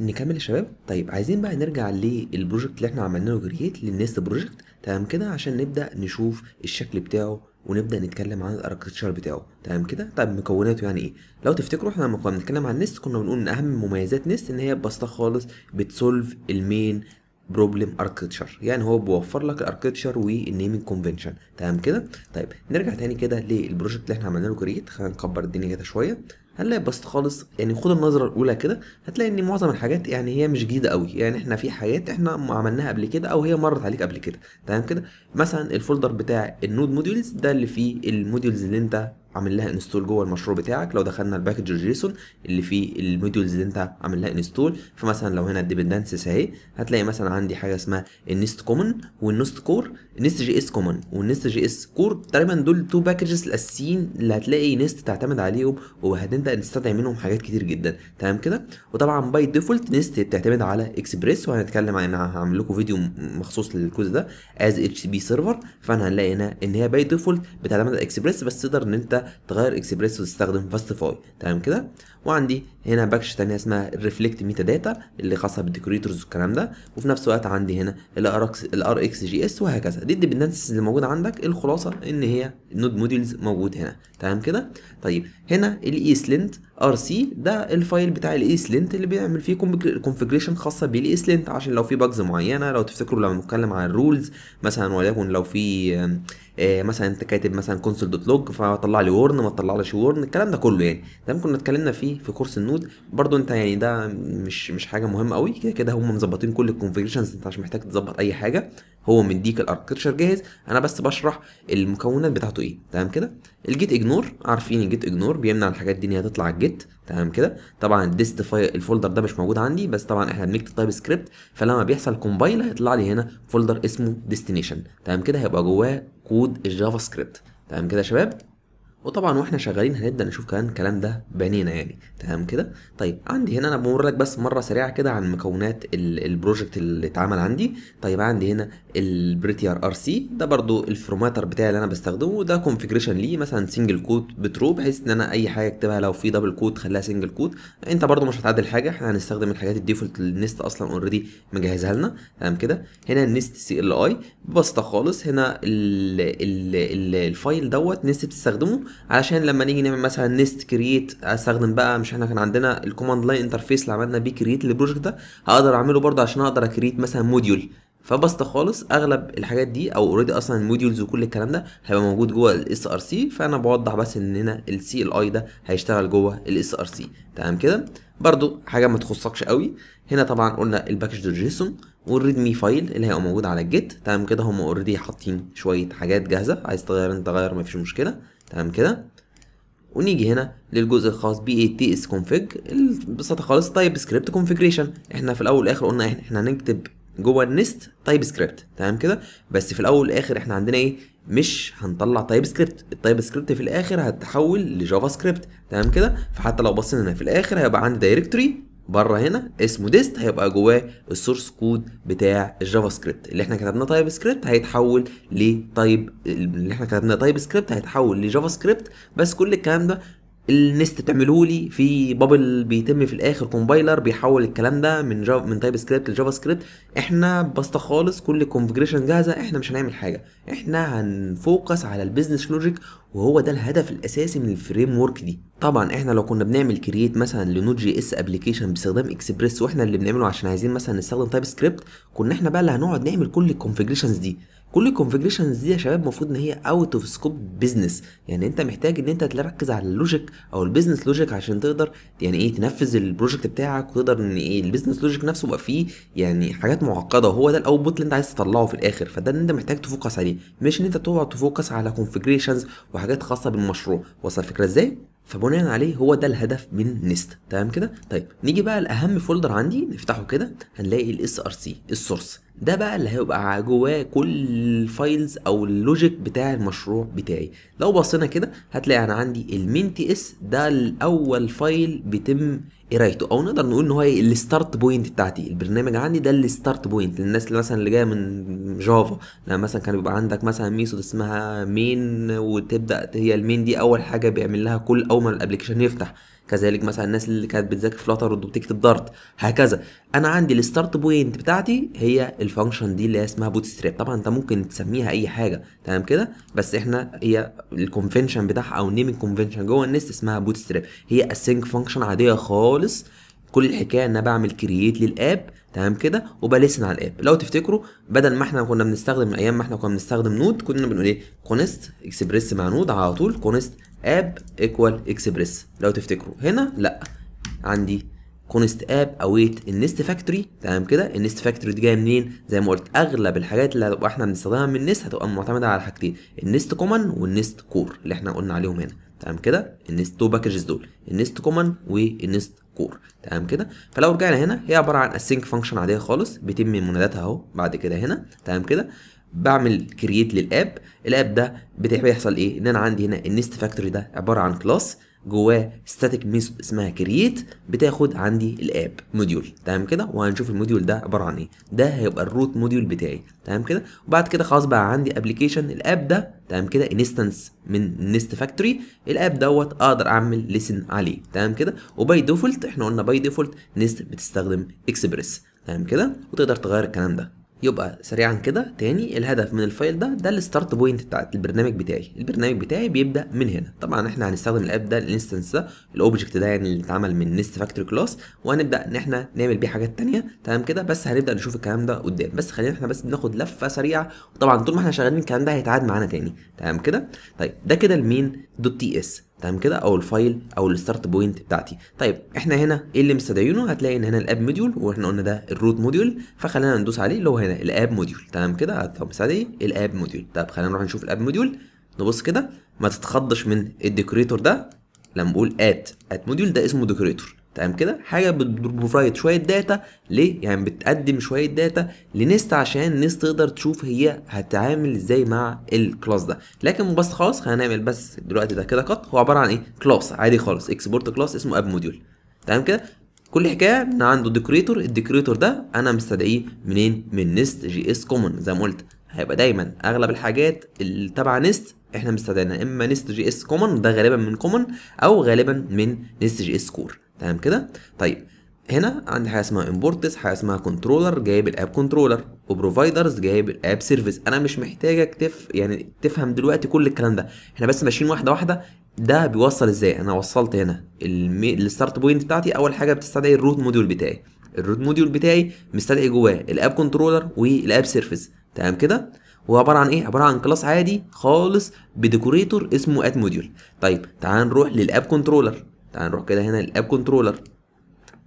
نكمل يا شباب طيب عايزين بقى نرجع للبروجكت اللي احنا عملنا له كرييت للنست بروجكت تمام كده عشان نبدا نشوف الشكل بتاعه ونبدا نتكلم عن الاركتشر بتاعه تمام كده طيب مكوناته يعني ايه لو تفتكروا احنا لما كنا بنتكلم عن نست كنا بنقول ان اهم مميزات نست ان هي ببساطه خالص بتسولف المين بروبلم اركتشر يعني هو بيوفر لك الاركتشر والنيمنج كونفنشن تمام كده طيب نرجع تاني كده للبروجكت اللي احنا عملنا له كرييت خلينا نكبر الدنيا كده شويه هنلاقي بس خالص يعني خد النظره الاولى كده هتلاقي ان معظم الحاجات يعني هي مش جديده أوي يعني احنا في حاجات احنا عملناها قبل كده او هي مرت عليك قبل كده تمام كده مثلا الفولدر بتاع النود موديولز ده اللي فيه الموديولز اللي انت عامل لها انستول جوه المشروع بتاعك لو دخلنا الباكج جيسون اللي فيه الموديولز اللي انت عامل لها انستول فمثلا لو هنا الديبندنسز اهي هتلاقي مثلا عندي حاجه اسمها النست كومن والنست كور نست جي اس كومن والنست جي اس كور تقريبا دول تو باكجز الاساسيين اللي هتلاقي نست تعتمد عليهم وهتبدا تستدعي منهم حاجات كتير جدا تمام كده وطبعا باي ديفولت نست بتعتمد على اكسبريس وهنتكلم عن هعمل لكم فيديو مخصوص للكوز ده از اتش بي سيرفر فانا هنلاقي هنا ان هي باي ديفولت بتعتمد على اكسبريس بس تقدر ان انت تغير اكسبريس وتستخدم فاستيفاي تمام كده وعندي هنا باكش تانية اسمها الريفلكت ميتا داتا اللي خاصه بالديكوريتورز والكلام ده وفي نفس الوقت عندي هنا الار اكس جي اس وهكذا دي الديبندنسز اللي موجوده عندك الخلاصه ان هي النود موديلز موجود هنا تمام كده طيب هنا الايسلنت e ار سي ده الفايل بتاع الايس لينت اللي بيعمل فيه كونفجريشن خاصه بالايس لينت عشان لو في باجز معينه لو تفتكروا لما بنتكلم عن الرولز مثلا وليكن لو في آه، آه، مثلا انت كاتب مثلا كونسول دوت لوج فطلع لي ورن ما طلعليش ورن الكلام ده كله يعني ده كنا اتكلمنا فيه في كورس النود برضو انت يعني ده مش مش حاجه مهمه قوي كده كده هم مظبطين كل الكونفجريشنز انت مش محتاج تظبط اي حاجه هو مديك الاركتشر جاهز انا بس بشرح المكونات بتاعته ايه تمام كده الجيت اجنور عارفين الجيت اجنور بيمنع الحاجات دي ان هي تطلع الجيت تمام كده طبعا الديست الفولدر ده مش موجود عندي بس طبعا احنا بنكتب تايب سكريبت فلما بيحصل كومبايل هيطلع لي هنا فولدر اسمه ديستنيشن تمام كده هيبقى جواه كود الجافا سكريبت تمام كده يا شباب وطبعا واحنا شغالين هنبدا نشوف كمان الكلام ده بنينا يعني تمام كده طيب عندي هنا انا بمر لك بس مره سريعه كده عن مكونات البروجكت اللي اتعمل عندي طيب عندي هنا البريتيار ار سي ده برضو الفورماتر بتاعي اللي انا بستخدمه ده كونفيجريشن ليه مثلا سنجل كوت بترو بحيث ان انا اي حاجه اكتبها لو في دبل كوت خليها سنجل كوت انت برضو مش هتعدل حاجه احنا هنستخدم الحاجات الديفولت اللي النست اصلا اوريدي مجهزها لنا تمام كده هنا النست سي ال اي ببساطه خالص هنا ال ال ال الفايل دوت نست بتستخدمه علشان لما نيجي نعمل مثلا نست كرييت استخدم بقى مش احنا كان عندنا الكوماند لاين انترفيس اللي عملنا بيه كرييت للبروجكت ده هقدر اعمله برضو عشان اقدر اكرييت مثلا موديول فبسط خالص اغلب الحاجات دي او اوريدي اصلا الموديولز وكل الكلام ده هيبقى موجود جوه الاس ار سي فانا بوضح بس ان هنا السي ال اي ده هيشتغل جوه الاس ار سي تمام كده برضو حاجه ما تخصكش قوي هنا طبعا قلنا الباكج دوت جيسون والريدمي فايل اللي هيبقى موجود على الجيت تمام كده هم اوريدي حاطين شويه حاجات جاهزه عايز تغير انت غير مفيش مشكله تمام كده ونيجي هنا للجزء الخاص ب اي تي اس ببساطه خالص تايب سكريبت كونفجريشن احنا في الاول والاخر قلنا احنا هنكتب جوه النست تايب سكريبت تمام كده بس في الاول والاخر احنا عندنا ايه مش هنطلع تايب سكريبت التايب سكريبت في الاخر هتتحول لجافا سكريبت تمام كده فحتى لو بصينا هنا في الاخر هيبقى عندي دايركتوري بره هنا اسمه ديست هيبقى جواه السورس كود بتاع الجافا سكريبت اللي احنا كتبناه تايب سكريبت هيتحول لتايب اللي احنا كتبناه تايب سكريبت هيتحول لجافا سكريبت بس كل الكلام ده النست بتعمله لي في بابل بيتم في الاخر كومبايلر بيحول الكلام ده من جاب من تايب سكريبت لجافا سكريبت احنا بسطه خالص كل الكونفجريشن جاهزه احنا مش هنعمل حاجه احنا هنفوكس على البيزنس لوجيك وهو ده الهدف الاساسي من الفريم ورك دي طبعا احنا لو كنا بنعمل كرييت مثلا لنود جي اس ابلكيشن باستخدام اكسبريس واحنا اللي بنعمله عشان عايزين مثلا نستخدم تايب سكريبت كنا احنا بقى اللي هنقعد نعمل كل الكونفجريشنز دي كل الكونفجريشنز دي يا شباب المفروض ان هي اوت اوف سكوب بزنس يعني انت محتاج ان انت تركز على اللوجيك او البيزنس لوجيك عشان تقدر يعني ايه تنفذ البروجكت بتاعك وتقدر ان ايه البيزنس لوجيك نفسه يبقى فيه يعني حاجات معقده وهو ده الاوتبوت اللي انت عايز تطلعه في الاخر فده اللي انت محتاج تفوكس عليه مش ان انت تقعد تفوكس على كونفجريشنز وحاجات خاصه بالمشروع وصل الفكره ازاي فبناء عليه هو ده الهدف من نيست تمام كده طيب نيجي بقى لاهم فولدر عندي نفتحه كده هنلاقي الاس ار سي السورس ده بقى اللي هيبقى جواه كل الفايلز او اللوجيك بتاع المشروع بتاعي لو بصينا كده هتلاقي انا عندي المين تي اس ده الاول فايل بيتم قرايته ايه او نقدر نقول ان هو ايه الستارت بوينت بتاعتي البرنامج عندي ده الستارت بوينت للناس اللي مثلا اللي جايه من جافا لما مثلا كان بيبقى عندك مثلا ميثود اسمها مين وتبدا هي المين دي اول حاجه بيعمل لها كل اول ما الابلكيشن يفتح كذلك مثلا الناس اللي كانت بتذاكر فلاتر وبتكتب دارت هكذا انا عندي الستارت بوينت بتاعتي هي الفانكشن دي اللي هي اسمها بوت ستراب طبعا انت ممكن تسميها اي حاجه تمام كده بس احنا هي الكونفنشن بتاعها او النيمنج كونفنشن جوه النست اسمها بوت ستراب هي اسينك فانكشن عاديه خالص كل الحكايه ان انا بعمل كرييت للاب تمام كده وبلسن على الاب لو تفتكروا بدل ما احنا كنا بنستخدم من ايام ما احنا كنا بنستخدم نود كنا بنقول ايه كونست اكسبريس مع نود على طول كونست اب ايكوال اكسبريس لو تفتكروا هنا لا عندي كونست اب اويت النست فاكتوري تمام كده النست فاكتوري دي جايه منين زي ما قلت اغلب الحاجات اللي هتبقى احنا بنستخدمها من النست هتبقى معتمده على حاجتين النست كومن والنست كور اللي احنا قلنا عليهم هنا تمام كده النست تو باكجز دول النست كومن والنست كور تمام كده فلو رجعنا هنا هي عباره عن اسينك فانكشن عاديه خالص بيتم مناداتها اهو بعد كده هنا تمام كده بعمل كرييت للاب الاب ده بيحصل ايه ان انا عندي هنا النست فاكتوري ده عباره عن كلاس جواه ستاتيك ميثود اسمها كرييت بتاخد عندي الاب موديول تمام كده وهنشوف الموديول ده عباره عن ايه ده هيبقى الروت موديول بتاعي تمام كده وبعد كده خلاص بقى عندي ابلكيشن الاب ده تمام كده انستنس من نست فاكتوري الاب دوت اقدر اعمل ليسن عليه تمام كده وباي ديفولت احنا قلنا باي ديفولت نست بتستخدم اكسبريس تمام كده وتقدر تغير الكلام ده يبقى سريعا كده تاني الهدف من الفايل ده ده الستارت بوينت بتاعت البرنامج بتاعي البرنامج بتاعي بيبدا من هنا طبعا احنا هنستخدم الاب ده الانستنس ده الاوبجكت ده يعني اللي اتعمل من نست فاكتوري كلاس وهنبدا ان احنا نعمل بيه حاجات تانية تمام كده بس هنبدا نشوف الكلام ده قدام بس خلينا احنا بس بناخد لفه سريعه وطبعا طول ما احنا شغالين الكلام ده هيتعاد معانا تاني تمام كده طيب ده كده المين دوت تي اس تمام كده او الفايل او الستارت بوينت بتاعتي طيب احنا هنا ايه اللي مستدعينه هتلاقي ان هنا الاب موديول واحنا قلنا ده الروت موديول فخلينا ندوس عليه اللي هو هنا الاب موديول تمام كده هتلاقوا مستدعي الاب موديول طب خلينا نروح نشوف الاب موديول نبص كده ما تتخضش من الديكوريتور ده لما بقول ات ات موديول ده اسمه ديكوريتور تمام كده حاجه بتبروفايد شويه داتا ليه يعني بتقدم شويه داتا لنست عشان نست تقدر تشوف هي هتعامل ازاي مع الكلاس ده لكن بس خلاص هنعمل بس دلوقتي ده كده قط هو عباره عن ايه كلاس عادي خالص اكسبورت كلاس اسمه اب موديول تمام كده كل حكايه ان عنده ديكوريتور الديكوريتور ده انا مستدعيه منين من نست جي اس كومن زي ما قلت هيبقى دايما اغلب الحاجات اللي تبع نست احنا مستدعينا اما نست جي اس كومن ده غالبا من كومن او غالبا من نست جي اس كور تمام كده طيب هنا عندي حاجه اسمها امبورتس حاجه اسمها كنترولر جايب الاب كنترولر وبروفايدرز جايب الاب سيرفيس انا مش محتاجك تف يعني تفهم دلوقتي كل الكلام ده احنا بس ماشيين واحده واحده ده بيوصل ازاي انا وصلت هنا الستارت بوينت بتاعتي اول حاجه بتستدعي الروت موديول بتاعي الروت موديول بتاعي مستدعي جواه الاب كنترولر والاب سيرفيس تمام كده وعباره عن ايه عباره عن كلاس عادي خالص بديكوريتور اسمه اد موديول طيب تعال نروح للاب كنترولر تعال نروح كده هنا الاب كنترولر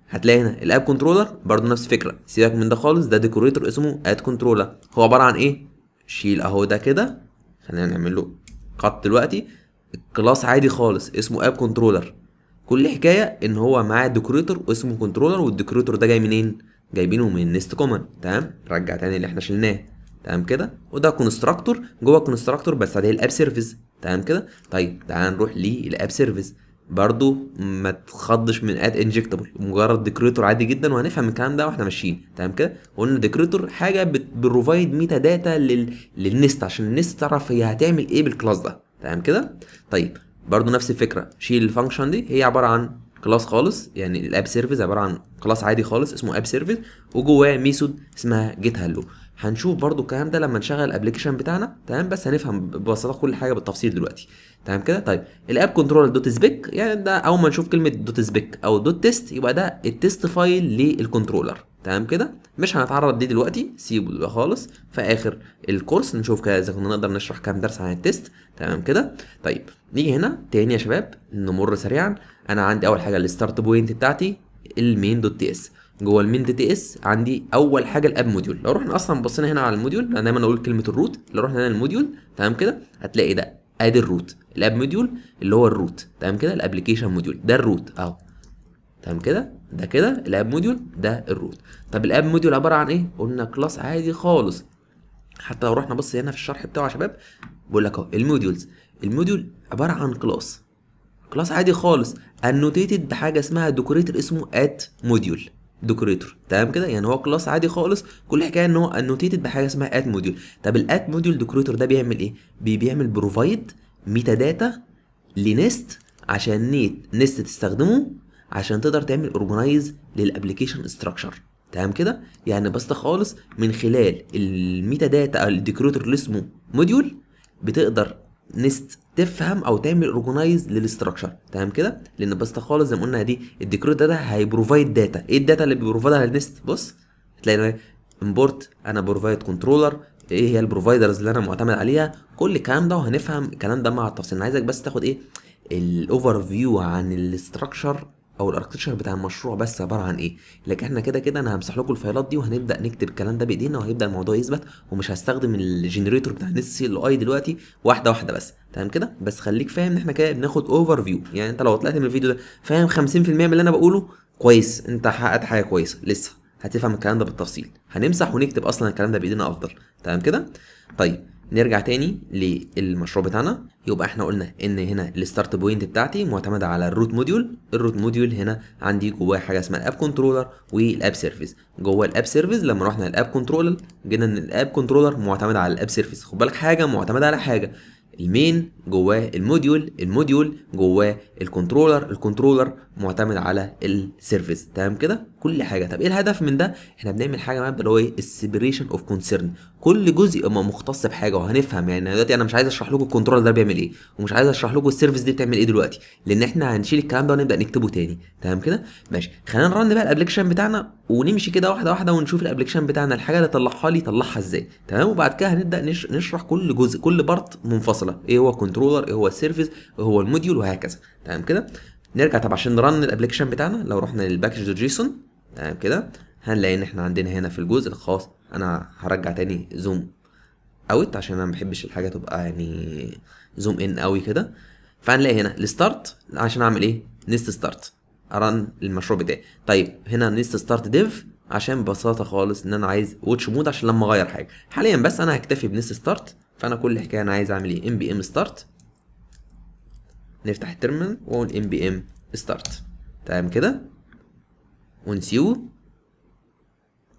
هتلاقي هنا الاب كنترولر برضو نفس الفكره سيبك من ده خالص ده ديكوريتور اسمه اد كنترولر هو عباره عن ايه شيل اهو ده كده خلينا نعمل له قط دلوقتي الكلاس عادي خالص اسمه اب كنترولر كل حكايه ان هو معاه ديكوريتور اسمه كنترولر والديكوريتور ده جاي منين جايبينه من نست كومن تمام رجع تاني اللي احنا شلناه تمام كده وده كونستراكتور جوه كونستراكتور بس عليه الاب سيرفيس تمام كده طيب تعال نروح للاب سيرفيس برضو ما تخضش من اد انجكتبل مجرد ديكريتور عادي جدا وهنفهم الكلام ده واحنا ماشيين تمام كده قلنا ديكريتور حاجه بتبروفايد ميتا داتا لل... للنست عشان النست تعرف هي هتعمل ايه بالكلاس ده تمام كده طيب برضو نفس الفكره شيل الفانكشن دي هي عباره عن كلاس خالص يعني الاب سيرفيس عباره عن كلاس عادي خالص اسمه اب سيرفيس وجواه ميثود اسمها جيت هالو هنشوف برضو الكلام ده لما نشغل الابلكيشن بتاعنا تمام بس هنفهم ببساطه كل حاجه بالتفصيل دلوقتي تمام كده طيب الاب كنترولر دوت سبيك يعني ده اول ما نشوف كلمه دوت سبيك او دوت تيست يبقى ده التيست فايل للكنترولر تمام كده مش هنتعرض ليه دلوقتي سيبه ده خالص في اخر الكورس نشوف كده اذا كنا نقدر نشرح كام درس عن التيست تمام كده طيب نيجي هنا تاني يا شباب نمر سريعا انا عندي اول حاجه الستارت بوينت بتاعتي المين دوت تي اس جوه المين دوت تي اس عندي اول حاجه الاب موديول لو رحنا اصلا بصينا هنا على الموديول انا دايما اقول كلمه الروت لو رحنا هنا الموديول تمام كده هتلاقي ده ادي الروت الاب موديول اللي هو الروت تمام كده الابلكيشن موديول ده الروت اهو تمام كده ده كده الاب موديول ده الروت طب الاب موديول عباره عن ايه قلنا كلاس عادي خالص حتى لو رحنا بص هنا في الشرح بتاعه يا شباب بقول لك اهو الموديولز الموديول عباره عن كلاس كلاس عادي خالص انوتيتد بحاجه اسمها ديكوريتر اسمه ات موديول ديكوريتور تمام كده يعني هو كلاس عادي خالص كل حكايه ان هو انوتيتد بحاجه اسمها اد موديول طب الاد موديول ديكوريتور ده بيعمل ايه بي بيعمل بروفايد ميتا داتا لنست عشان نيت نست تستخدمه عشان تقدر تعمل اورجنايز للابلكيشن استراكشر تمام كده يعني بس خالص من خلال الميتا داتا الديكوريتور اللي اسمه موديول بتقدر نست تفهم او تعمل اورجنايز للاستراكشر تمام كده لان بس خالص زي ما قلنا دي الديكريت داتا هيبروفايد داتا ايه الداتا اللي بيبروفايدها للنست بص هتلاقي امبورت انا بروفايد كنترولر ايه هي البروفايدرز اللي انا معتمد عليها كل الكلام ده وهنفهم الكلام ده مع التفصيل انا عايزك بس تاخد ايه الاوفر فيو عن الاستراكشر او الاركتشر بتاع المشروع بس عباره عن ايه لكن احنا كده كده انا همسح لكم الفايلات دي وهنبدا نكتب الكلام ده بايدينا وهيبدا الموضوع يثبت ومش هستخدم الجنريتور بتاع الناس سي اي دلوقتي واحده واحده بس تمام كده بس خليك فاهم ان احنا كده بناخد اوفر فيو يعني انت لو طلعت من الفيديو ده فاهم 50% من اللي انا بقوله كويس انت حققت حاجه كويسه لسه هتفهم الكلام ده بالتفصيل هنمسح ونكتب اصلا الكلام ده بايدينا افضل تمام كده طيب نرجع تاني للمشروع بتاعنا يبقى احنا قلنا ان هنا الستارت بوينت بتاعتي معتمده على الروت موديول الروت موديول هنا عندي جواه حاجه اسمها الاب كنترولر والاب سيرفيس جوه الاب سيرفيس لما رحنا للاب كنترولر جينا ان الاب كنترولر معتمد على الاب سيرفيس خد بالك حاجه معتمده على حاجه المين جواه الموديول الموديول جواه الكنترولر الكنترولر معتمد على السيرفيس تمام كده كل حاجه طب ايه الهدف من ده احنا بنعمل حاجه مبدا اللي هو ايه السيبريشن اوف كونسيرن كل جزء اما مختص بحاجه وهنفهم يعني دلوقتي انا مش عايز اشرح لكم الكنترول ده بيعمل ايه ومش عايز اشرح لكم السيرفيس دي بتعمل ايه دلوقتي لان احنا هنشيل الكلام ده ونبدا نكتبه تاني تمام كده ماشي خلينا نرن بقى الابلكيشن بتاعنا ونمشي كده واحده واحده ونشوف الابلكيشن بتاعنا الحاجه اللي طلعها لي طلعها ازاي تمام وبعد كده هنبدا نشرح كل جزء كل بارت منفصله ايه هو الكنترولر ايه هو السيرفيس ايه هو الموديول وهكذا تمام كده نرجع طب عشان نرن الابلكيشن بتاعنا لو رحنا للباكج دوت جيسون تمام كده هنلاقي ان احنا عندنا هنا في الجزء الخاص انا هرجع تاني زوم اوت عشان انا ما بحبش الحاجه تبقى يعني زوم ان قوي كده فهنلاقي هنا الستارت عشان اعمل ايه نست ستارت ارن المشروع بتاعي طيب هنا نست ستارت ديف عشان ببساطه خالص ان انا عايز واتش مود عشان لما اغير حاجه حاليا بس انا هكتفي بنست ستارت فانا كل حكايه انا عايز اعمل ايه ام بي ام ستارت نفتح الترمينال ونقول ام بي ام ستارت تمام كده ونسيو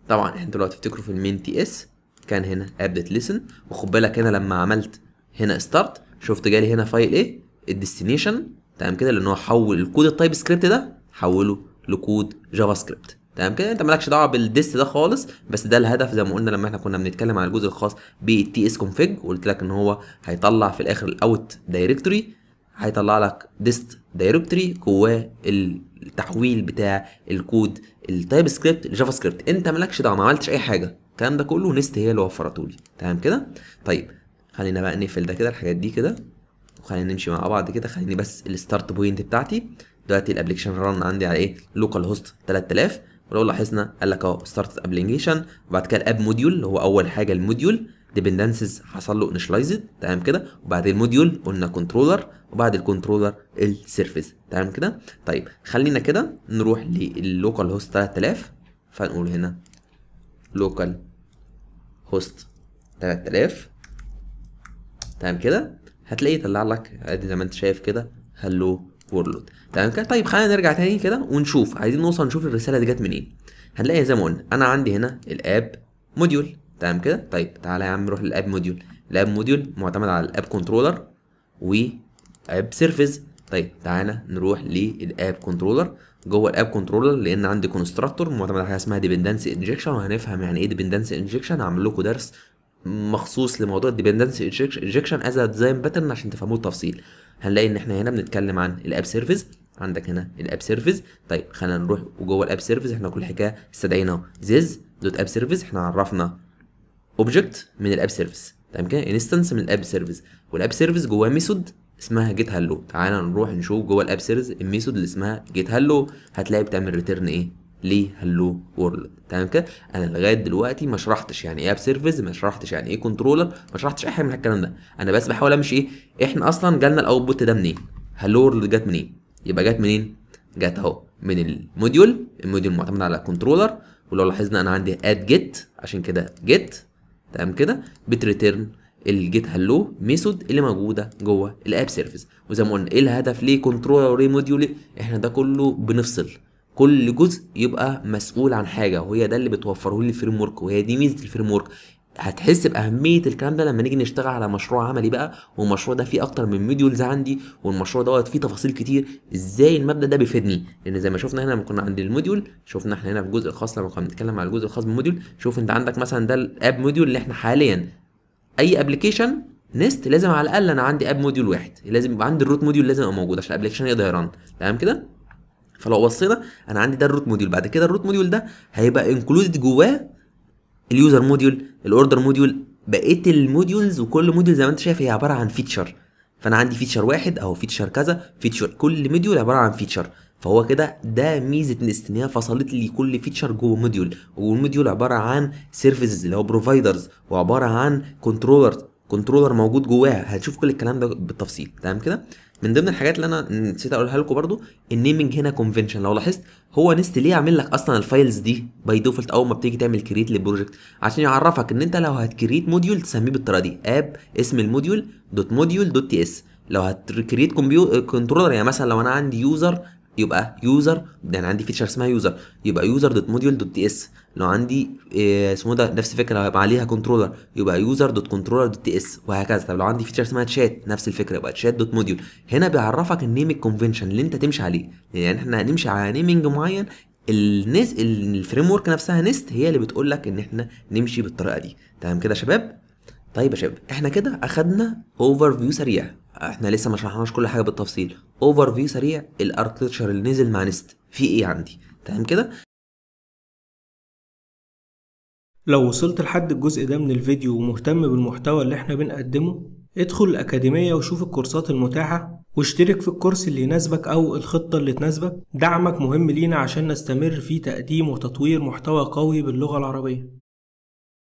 طبعا احنا دلوقتي تفتكروا في المين تي اس كان هنا ابدت ليسن وخد بالك هنا لما عملت هنا ستارت شفت جالي هنا فايل ايه الديستنيشن تمام كده لان هو حول الكود التايب سكريبت ده حوله لكود جافا سكريبت تمام كده انت مالكش دعوه بالديست ده خالص بس ده الهدف زي ما قلنا لما احنا كنا بنتكلم على الجزء الخاص بالتي اس كونفيج وقلت لك ان هو هيطلع في الاخر الاوت دايركتوري هيطلع لك ديست دايركتوري جواه التحويل بتاع الكود التايب سكريبت لجافا سكريبت انت مالكش دعوه ما عملتش اي حاجه الكلام ده كله نست هي اللي وفرته لي تمام كده طيب خلينا بقى نقفل ده كده الحاجات دي كده وخلينا نمشي مع بعض كده خليني بس الستارت بوينت بتاعتي دلوقتي الابلكيشن ران عندي على ايه لوكال هوست 3000 ولو لاحظنا قال لك اهو ستارت ابلكيشن وبعد كده الاب موديول هو اول حاجه الموديول ديبندنسز حصل له انشلايزد تمام كده وبعد الموديول قلنا كنترولر وبعد الكنترولر السيرفيس تمام كده طيب خلينا كده نروح للوكال هوست 3000 فنقول هنا لوكال هوست 3000 تمام كده هتلاقيه طلع لك ادي زي ما انت شايف كده هلو وورلود تمام كده طيب خلينا نرجع تاني كده ونشوف عايزين نوصل نشوف الرساله دي جت منين هنلاقي زي ما قلنا انا عندي هنا الاب موديول تمام كده طيب تعالى يا عم نروح للاب موديول الاب موديول معتمد على الاب كنترولر واب سيرفيس طيب تعالى نروح للاب كنترولر جوه الاب كنترولر لان عندي كونستراكتور معتمد على حاجه اسمها ديبندنسي انجكشن وهنفهم يعني ايه ديبندنسي انجكشن هعمل لكم درس مخصوص لموضوع الديبندنسي انجكشن از ديزاين باترن عشان تفهموه التفصيل هنلاقي ان احنا هنا بنتكلم عن الاب سيرفيس عندك هنا الاب سيرفيس طيب خلينا نروح وجوه الاب سيرفيس احنا كل حكايه استدعينا زيز دوت اب سيرفيس احنا عرفنا اوبجكت من الاب سيرفيس تمام كده انستنس من الاب سيرفيس والاب سيرفيس جواه ميثود اسمها جيت هالو تعالى نروح نشوف جوه الاب سيرفيس الميثود اللي اسمها جيت هالو هتلاقي بتعمل ريتيرن ايه لي هالو وورلد تمام كده انا لغايه دلوقتي ما شرحتش يعني ايه اب سيرفيس ما شرحتش يعني ايه كنترولر ما شرحتش اي حاجه من الكلام ده انا بس بحاول امشي ايه احنا اصلا جالنا الاوتبوت ده منين هالو وورلد جت منين يبقى جت منين جت اهو من الموديول الموديول معتمد على كنترولر ولو لاحظنا انا عندي اد جيت عشان كده جيت تمام كده بتريتيرن الجيت هلو ميثود اللي موجوده جوه الاب سيرفيس وزي ما قلنا ايه الهدف ليه كنترول وليه موديول احنا ده كله بنفصل كل جزء يبقى مسؤول عن حاجه وهي ده اللي بتوفره لي الفريم ورك وهي دي ميزه الفريم ورك هتحس باهميه الكلام ده لما نيجي نشتغل على مشروع عملي بقى والمشروع ده فيه اكتر من موديولز عندي والمشروع دوت فيه تفاصيل كتير ازاي المبدا ده بيفيدني لان زي ما شفنا هنا لما كنا عند الموديول شفنا احنا هنا في الجزء الخاص لما كنا بنتكلم على الجزء الخاص بالموديول شوف انت عندك مثلا ده الاب موديول اللي احنا حاليا اي ابلكيشن نست لازم على الاقل انا عندي اب موديول واحد لازم يبقى عندي الروت موديول لازم يبقى موجود عشان الابلكيشن يقدر يرن تمام كده فلو بصينا انا عندي ده الروت موديول بعد كده الروت موديول ده هيبقى انكلودد جواه اليوزر موديول الاوردر موديول بقيه الموديولز وكل موديول زي ما انت شايف هي عباره عن فيتشر فانا عندي فيتشر واحد اهو فيتشر كذا فيتشر كل موديول عباره عن فيتشر فهو كده ده ميزه نست ان هي فصلت لي كل فيتشر جوه موديول والموديول عباره عن سيرفيسز اللي هو بروفايدرز وعباره عن كنترولرز كنترولر موجود جواها هتشوف كل الكلام ده بالتفصيل تمام كده من ضمن الحاجات اللي انا نسيت اقولها لكم برضو النيمنج هنا كونفنشن لو لاحظت هو نست ليه عامل لك اصلا الفايلز دي باي ديفولت اول ما بتيجي تعمل كريت للبروجكت عشان يعرفك ان انت لو هتكريت موديول تسميه بالطريقه دي اب اسم الموديول دوت موديول دوت تي اس لو هتكريت كنترولر يعني مثلا لو انا عندي يوزر يبقى يوزر يعني عندي فيتشر اسمها يوزر يبقى يوزر دوت موديول دوت تي اس لو عندي آه، اسمه ده نفس الفكره هيبقى عليها كنترولر يبقى يوزر دوت كنترولر دوت تي اس وهكذا طب لو عندي فيتشر اسمها تشات نفس الفكره يبقى تشات دوت موديول هنا بيعرفك النيم الكونفنشن اللي انت تمشي عليه يعني احنا هنمشي على نيمنج معين الناس الفريم ورك نفسها نست هي اللي بتقول لك ان احنا نمشي بالطريقه دي تمام كده يا شباب طيب يا شباب احنا كده اخدنا اوفر فيو سريع احنا لسه ما شرحناش كل حاجه بالتفصيل اوفر فيو سريع الاركتشر اللي نزل مع نست في ايه عندي تمام كده لو وصلت لحد الجزء ده من الفيديو ومهتم بالمحتوى اللي احنا بنقدمه ادخل الأكاديمية وشوف الكورسات المتاحة واشترك في الكورس اللي يناسبك أو الخطة اللي تناسبك دعمك مهم لينا عشان نستمر في تقديم وتطوير محتوى قوي باللغة العربية